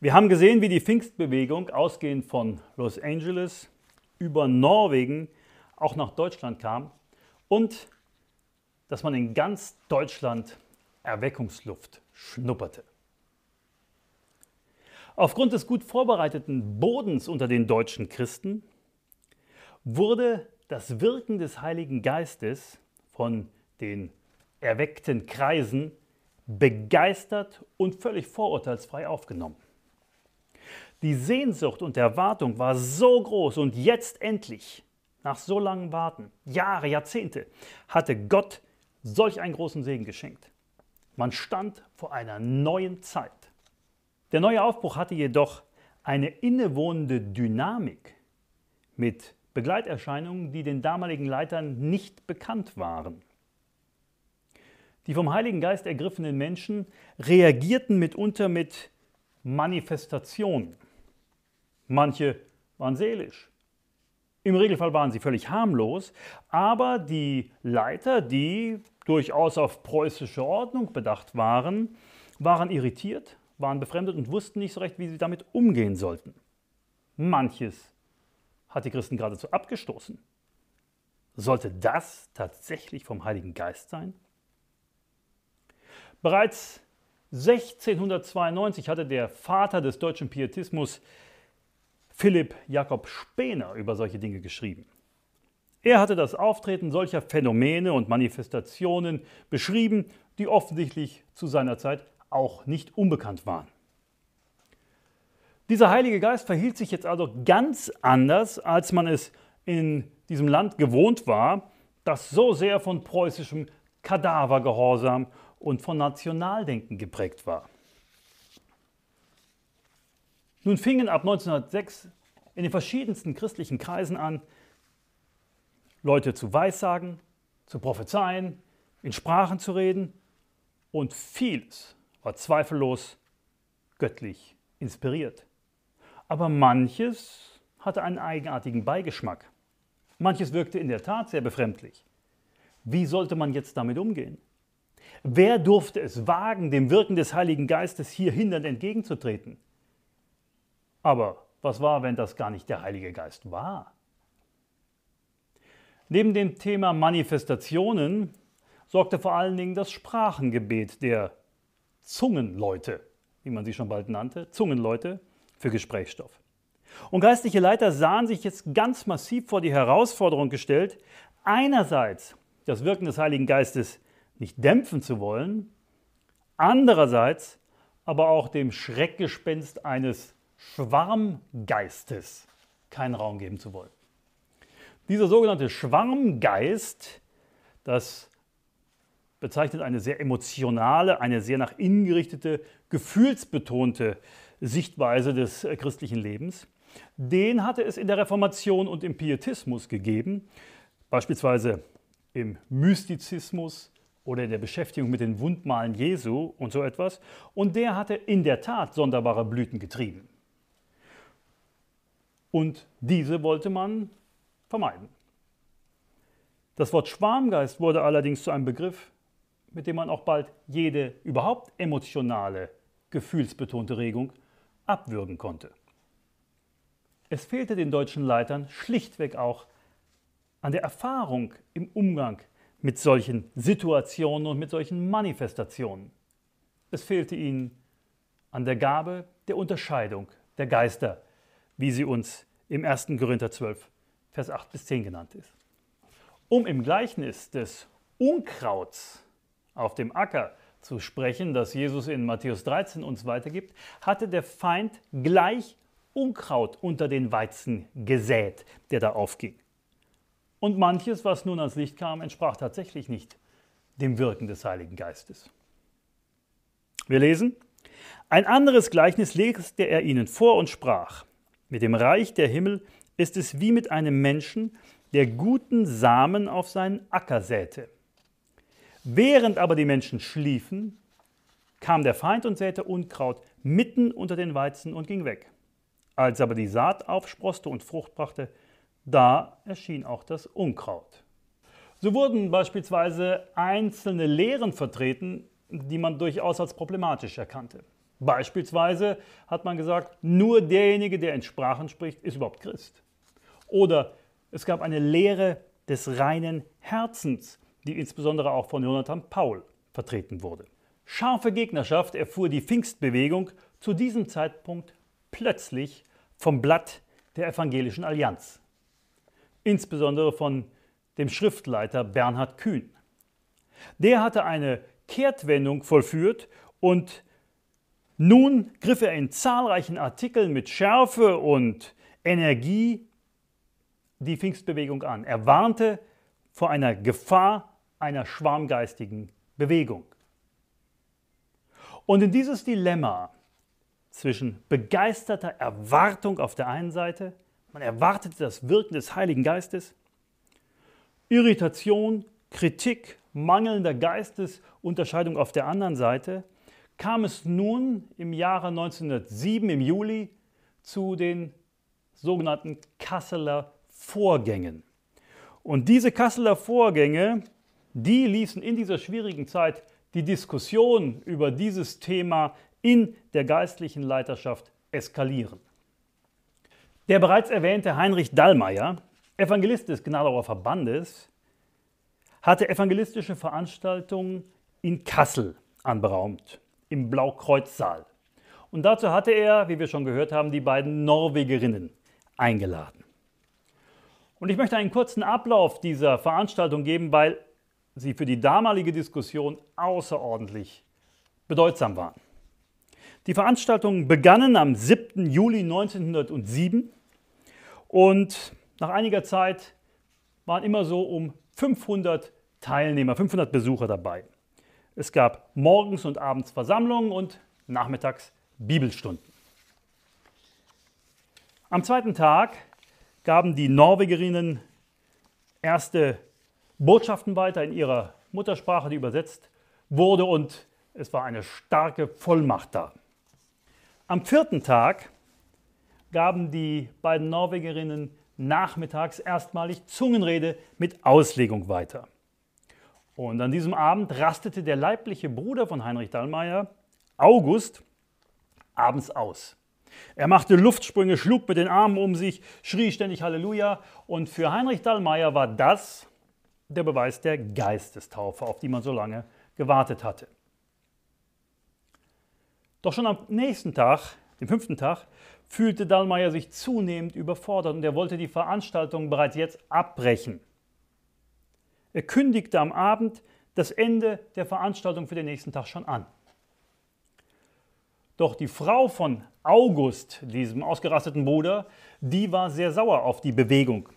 Wir haben gesehen, wie die Pfingstbewegung, ausgehend von Los Angeles über Norwegen, auch nach Deutschland kam und dass man in ganz Deutschland Erweckungsluft schnupperte. Aufgrund des gut vorbereiteten Bodens unter den deutschen Christen wurde das Wirken des Heiligen Geistes von den erweckten Kreisen begeistert und völlig vorurteilsfrei aufgenommen. Die Sehnsucht und Erwartung war so groß und jetzt endlich, nach so langem Warten, Jahre, Jahrzehnte, hatte Gott solch einen großen Segen geschenkt. Man stand vor einer neuen Zeit. Der neue Aufbruch hatte jedoch eine innewohnende Dynamik mit Begleiterscheinungen, die den damaligen Leitern nicht bekannt waren. Die vom Heiligen Geist ergriffenen Menschen reagierten mitunter mit Manifestationen. Manche waren seelisch. Im Regelfall waren sie völlig harmlos, aber die Leiter, die durchaus auf preußische Ordnung bedacht waren, waren irritiert, waren befremdet und wussten nicht so recht, wie sie damit umgehen sollten. Manches hat die Christen geradezu abgestoßen. Sollte das tatsächlich vom Heiligen Geist sein? Bereits 1692 hatte der Vater des deutschen Pietismus Philipp Jakob Spener über solche Dinge geschrieben. Er hatte das Auftreten solcher Phänomene und Manifestationen beschrieben, die offensichtlich zu seiner Zeit auch nicht unbekannt waren. Dieser Heilige Geist verhielt sich jetzt also ganz anders, als man es in diesem Land gewohnt war, das so sehr von preußischem Kadavergehorsam und von Nationaldenken geprägt war. Nun fingen ab 1906 in den verschiedensten christlichen Kreisen an, Leute zu weissagen, zu prophezeien, in Sprachen zu reden und vieles war zweifellos göttlich inspiriert. Aber manches hatte einen eigenartigen Beigeschmack. Manches wirkte in der Tat sehr befremdlich. Wie sollte man jetzt damit umgehen? Wer durfte es wagen, dem Wirken des Heiligen Geistes hier hindernd entgegenzutreten? Aber was war, wenn das gar nicht der Heilige Geist war? Neben dem Thema Manifestationen sorgte vor allen Dingen das Sprachengebet der Zungenleute, wie man sie schon bald nannte, Zungenleute, für Gesprächsstoff. Und geistliche Leiter sahen sich jetzt ganz massiv vor die Herausforderung gestellt, einerseits das Wirken des Heiligen Geistes nicht dämpfen zu wollen, andererseits aber auch dem Schreckgespenst eines Schwarmgeistes keinen Raum geben zu wollen. Dieser sogenannte Schwarmgeist, das bezeichnet eine sehr emotionale, eine sehr nach innen gerichtete, gefühlsbetonte Sichtweise des äh, christlichen Lebens. Den hatte es in der Reformation und im Pietismus gegeben, beispielsweise im Mystizismus oder in der Beschäftigung mit den Wundmalen Jesu und so etwas. Und der hatte in der Tat sonderbare Blüten getrieben. Und diese wollte man vermeiden. Das Wort Schwarmgeist wurde allerdings zu einem Begriff, mit dem man auch bald jede überhaupt emotionale, gefühlsbetonte Regung abwürgen konnte. Es fehlte den deutschen Leitern schlichtweg auch an der Erfahrung im Umgang mit solchen Situationen und mit solchen Manifestationen. Es fehlte ihnen an der Gabe der Unterscheidung der Geister wie sie uns im 1. Korinther 12, Vers 8 bis 10 genannt ist. Um im Gleichnis des Unkrauts auf dem Acker zu sprechen, das Jesus in Matthäus 13 uns weitergibt, hatte der Feind gleich Unkraut unter den Weizen gesät, der da aufging. Und manches, was nun ans Licht kam, entsprach tatsächlich nicht dem Wirken des Heiligen Geistes. Wir lesen, ein anderes Gleichnis legte er ihnen vor und sprach, mit dem Reich der Himmel ist es wie mit einem Menschen, der guten Samen auf seinen Acker säte. Während aber die Menschen schliefen, kam der Feind und säte Unkraut mitten unter den Weizen und ging weg. Als aber die Saat aufsproste und Frucht brachte, da erschien auch das Unkraut. So wurden beispielsweise einzelne Lehren vertreten, die man durchaus als problematisch erkannte. Beispielsweise hat man gesagt, nur derjenige, der in Sprachen spricht, ist überhaupt Christ. Oder es gab eine Lehre des reinen Herzens, die insbesondere auch von Jonathan Paul vertreten wurde. Scharfe Gegnerschaft erfuhr die Pfingstbewegung zu diesem Zeitpunkt plötzlich vom Blatt der Evangelischen Allianz, insbesondere von dem Schriftleiter Bernhard Kühn. Der hatte eine Kehrtwendung vollführt und nun griff er in zahlreichen Artikeln mit Schärfe und Energie die Pfingstbewegung an. Er warnte vor einer Gefahr einer schwarmgeistigen Bewegung. Und in dieses Dilemma zwischen begeisterter Erwartung auf der einen Seite, man erwartete das Wirken des Heiligen Geistes, Irritation, Kritik, mangelnder Geistesunterscheidung auf der anderen Seite, kam es nun im Jahre 1907 im Juli zu den sogenannten Kasseler Vorgängen. Und diese Kasseler Vorgänge, die ließen in dieser schwierigen Zeit die Diskussion über dieses Thema in der geistlichen Leiterschaft eskalieren. Der bereits erwähnte Heinrich Dallmayr, Evangelist des Gnadauer Verbandes, hatte evangelistische Veranstaltungen in Kassel anberaumt im Blaukreuzsaal. Und dazu hatte er, wie wir schon gehört haben, die beiden Norwegerinnen eingeladen. Und ich möchte einen kurzen Ablauf dieser Veranstaltung geben, weil sie für die damalige Diskussion außerordentlich bedeutsam waren. Die Veranstaltungen begannen am 7. Juli 1907 und nach einiger Zeit waren immer so um 500 Teilnehmer, 500 Besucher dabei. Es gab morgens und abends Versammlungen und nachmittags Bibelstunden. Am zweiten Tag gaben die Norwegerinnen erste Botschaften weiter in ihrer Muttersprache, die übersetzt wurde, und es war eine starke Vollmacht da. Am vierten Tag gaben die beiden Norwegerinnen nachmittags erstmalig Zungenrede mit Auslegung weiter. Und an diesem Abend rastete der leibliche Bruder von Heinrich Dallmayr, August, abends aus. Er machte Luftsprünge, schlug mit den Armen um sich, schrie ständig Halleluja. Und für Heinrich Dallmayr war das der Beweis der Geistestaufe, auf die man so lange gewartet hatte. Doch schon am nächsten Tag, dem fünften Tag, fühlte Dallmayr sich zunehmend überfordert und er wollte die Veranstaltung bereits jetzt abbrechen. Er kündigte am Abend das Ende der Veranstaltung für den nächsten Tag schon an. Doch die Frau von August, diesem ausgerasteten Bruder, die war sehr sauer auf die Bewegung.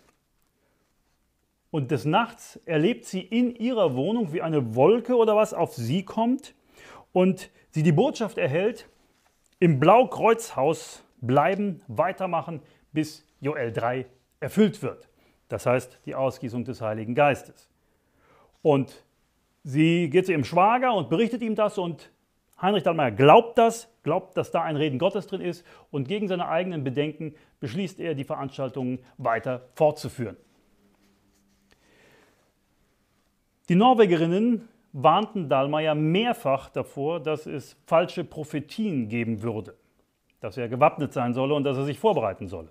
Und des Nachts erlebt sie in ihrer Wohnung, wie eine Wolke oder was auf sie kommt und sie die Botschaft erhält, im Blaukreuzhaus bleiben, weitermachen, bis Joel 3 erfüllt wird. Das heißt die Ausgießung des Heiligen Geistes. Und sie geht zu ihrem Schwager und berichtet ihm das und Heinrich Dallmayr glaubt das, glaubt, dass da ein Reden Gottes drin ist und gegen seine eigenen Bedenken beschließt er, die Veranstaltungen weiter fortzuführen. Die Norwegerinnen warnten Dallmayr mehrfach davor, dass es falsche Prophetien geben würde, dass er gewappnet sein solle und dass er sich vorbereiten solle.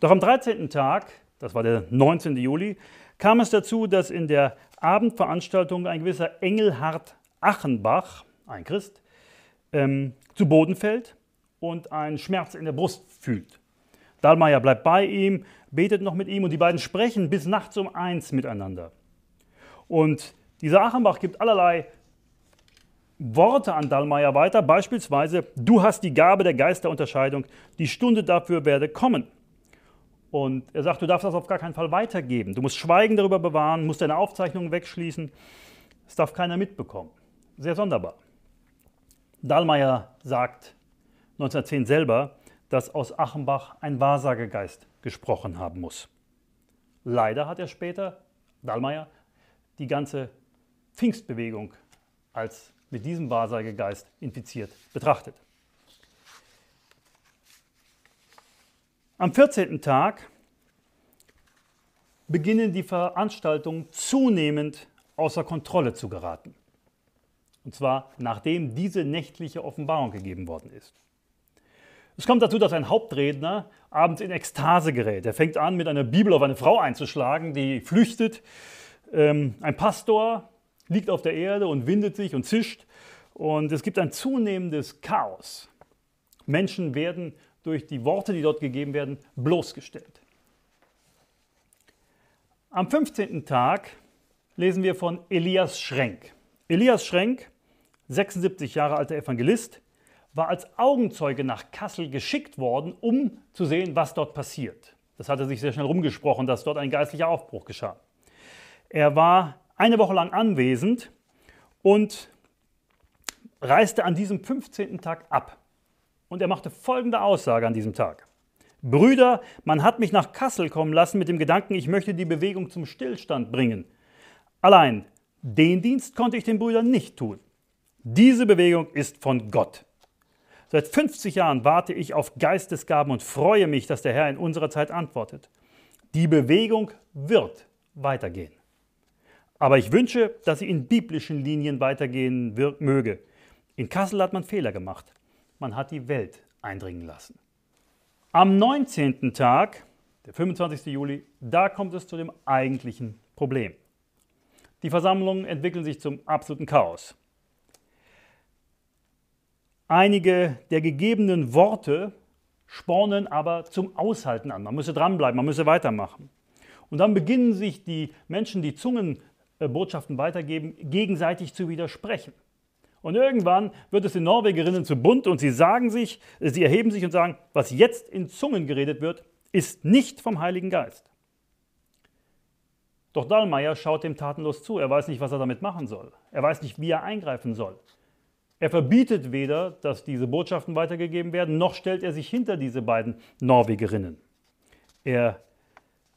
Doch am 13. Tag, das war der 19. Juli, kam es dazu, dass in der Abendveranstaltung ein gewisser Engelhard Achenbach, ein Christ, ähm, zu Boden fällt und einen Schmerz in der Brust fühlt. Dahlmeier bleibt bei ihm, betet noch mit ihm und die beiden sprechen bis nachts um eins miteinander. Und dieser Achenbach gibt allerlei Worte an Dahlmeier weiter, beispielsweise, du hast die Gabe der Geisterunterscheidung, die Stunde dafür werde kommen. Und er sagt, du darfst das auf gar keinen Fall weitergeben. Du musst Schweigen darüber bewahren, musst deine Aufzeichnungen wegschließen. Das darf keiner mitbekommen. Sehr sonderbar. Dahlmeier sagt 1910 selber, dass aus Achenbach ein Wahrsagegeist gesprochen haben muss. Leider hat er später, Dahlmeier, die ganze Pfingstbewegung als mit diesem Wahrsagegeist infiziert betrachtet. Am 14. Tag beginnen die Veranstaltungen zunehmend außer Kontrolle zu geraten. Und zwar nachdem diese nächtliche Offenbarung gegeben worden ist. Es kommt dazu, dass ein Hauptredner abends in Ekstase gerät. Er fängt an, mit einer Bibel auf eine Frau einzuschlagen, die flüchtet. Ähm, ein Pastor liegt auf der Erde und windet sich und zischt. Und es gibt ein zunehmendes Chaos. Menschen werden durch die Worte, die dort gegeben werden, bloßgestellt. Am 15. Tag lesen wir von Elias Schrenk. Elias Schrenk, 76 Jahre alter Evangelist, war als Augenzeuge nach Kassel geschickt worden, um zu sehen, was dort passiert. Das hatte sich sehr schnell rumgesprochen, dass dort ein geistlicher Aufbruch geschah. Er war eine Woche lang anwesend und reiste an diesem 15. Tag ab und er machte folgende Aussage an diesem Tag. Brüder, man hat mich nach Kassel kommen lassen mit dem Gedanken, ich möchte die Bewegung zum Stillstand bringen. Allein den Dienst konnte ich den Brüdern nicht tun. Diese Bewegung ist von Gott. Seit 50 Jahren warte ich auf Geistesgaben und freue mich, dass der Herr in unserer Zeit antwortet. Die Bewegung wird weitergehen. Aber ich wünsche, dass sie in biblischen Linien weitergehen möge. In Kassel hat man Fehler gemacht man hat die Welt eindringen lassen. Am 19. Tag, der 25. Juli, da kommt es zu dem eigentlichen Problem. Die Versammlungen entwickeln sich zum absoluten Chaos. Einige der gegebenen Worte spornen aber zum Aushalten an. Man müsse dranbleiben, man müsse weitermachen. Und dann beginnen sich die Menschen, die Zungenbotschaften weitergeben, gegenseitig zu widersprechen. Und irgendwann wird es den Norwegerinnen zu bunt und sie sagen sich, sie erheben sich und sagen, was jetzt in Zungen geredet wird, ist nicht vom Heiligen Geist. Doch Dahlmeier schaut dem tatenlos zu. Er weiß nicht, was er damit machen soll. Er weiß nicht, wie er eingreifen soll. Er verbietet weder, dass diese Botschaften weitergegeben werden, noch stellt er sich hinter diese beiden Norwegerinnen. Er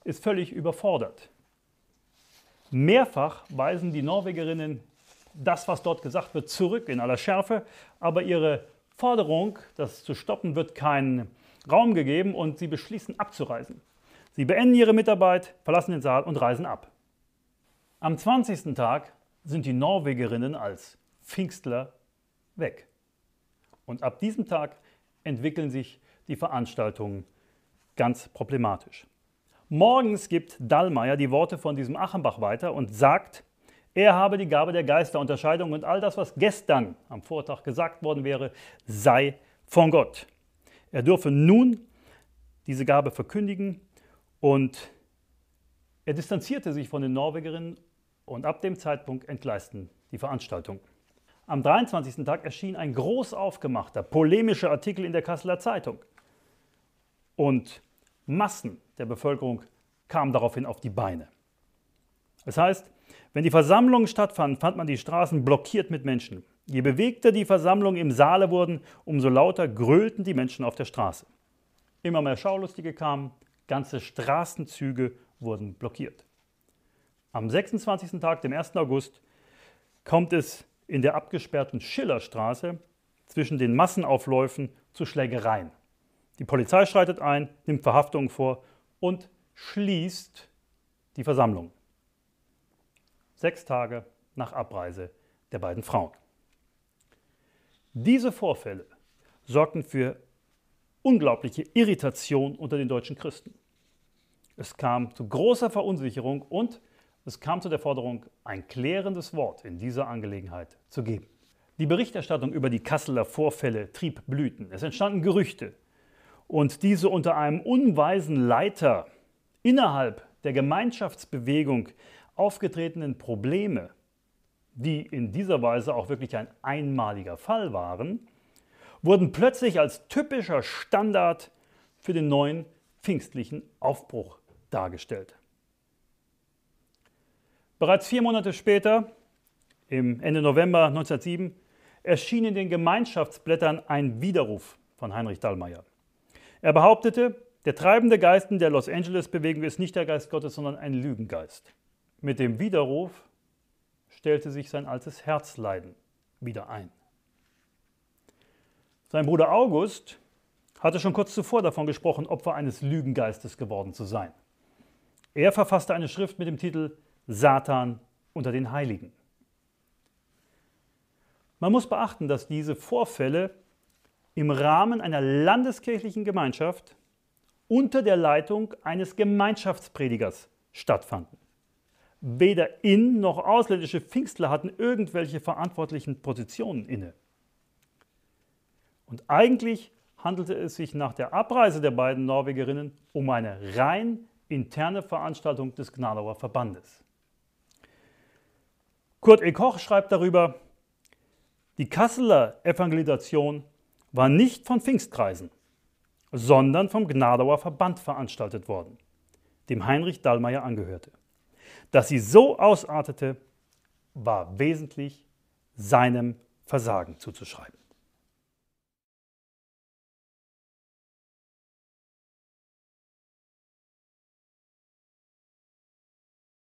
ist völlig überfordert. Mehrfach weisen die Norwegerinnen das, was dort gesagt wird, zurück in aller Schärfe, aber ihre Forderung, das zu stoppen, wird keinen Raum gegeben und sie beschließen abzureisen. Sie beenden ihre Mitarbeit, verlassen den Saal und reisen ab. Am 20. Tag sind die Norwegerinnen als Pfingstler weg. Und ab diesem Tag entwickeln sich die Veranstaltungen ganz problematisch. Morgens gibt Dallmayr die Worte von diesem Achenbach weiter und sagt, er habe die Gabe der Geisterunterscheidung und all das, was gestern am Vortag gesagt worden wäre, sei von Gott. Er dürfe nun diese Gabe verkündigen und er distanzierte sich von den Norwegerinnen und ab dem Zeitpunkt entgleisten die Veranstaltung. Am 23. Tag erschien ein groß aufgemachter, polemischer Artikel in der Kasseler Zeitung. Und Massen der Bevölkerung kamen daraufhin auf die Beine. Das heißt, wenn die Versammlungen stattfanden, fand man die Straßen blockiert mit Menschen. Je bewegter die Versammlungen im Saale wurden, umso lauter grölten die Menschen auf der Straße. Immer mehr Schaulustige kamen, ganze Straßenzüge wurden blockiert. Am 26. Tag, dem 1. August, kommt es in der abgesperrten Schillerstraße zwischen den Massenaufläufen zu Schlägereien. Die Polizei schreitet ein, nimmt Verhaftungen vor und schließt die Versammlung sechs Tage nach Abreise der beiden Frauen. Diese Vorfälle sorgten für unglaubliche Irritation unter den deutschen Christen. Es kam zu großer Verunsicherung und es kam zu der Forderung, ein klärendes Wort in dieser Angelegenheit zu geben. Die Berichterstattung über die Kasseler Vorfälle trieb Blüten. Es entstanden Gerüchte. Und diese unter einem unweisen Leiter innerhalb der Gemeinschaftsbewegung aufgetretenen Probleme, die in dieser Weise auch wirklich ein einmaliger Fall waren, wurden plötzlich als typischer Standard für den neuen pfingstlichen Aufbruch dargestellt. Bereits vier Monate später, im Ende November 1907, erschien in den Gemeinschaftsblättern ein Widerruf von Heinrich Dallmayr. Er behauptete, der treibende Geist in der Los Angeles-Bewegung ist nicht der Geist Gottes, sondern ein Lügengeist. Mit dem Widerruf stellte sich sein altes Herzleiden wieder ein. Sein Bruder August hatte schon kurz zuvor davon gesprochen, Opfer eines Lügengeistes geworden zu sein. Er verfasste eine Schrift mit dem Titel Satan unter den Heiligen. Man muss beachten, dass diese Vorfälle im Rahmen einer landeskirchlichen Gemeinschaft unter der Leitung eines Gemeinschaftspredigers stattfanden. Weder in- noch ausländische Pfingstler hatten irgendwelche verantwortlichen Positionen inne. Und eigentlich handelte es sich nach der Abreise der beiden Norwegerinnen um eine rein interne Veranstaltung des Gnadauer Verbandes. Kurt E. Koch schreibt darüber, die Kasseler Evangelisation war nicht von Pfingstkreisen, sondern vom Gnadauer Verband veranstaltet worden, dem Heinrich Dallmayr angehörte dass sie so ausartete, war wesentlich seinem Versagen zuzuschreiben.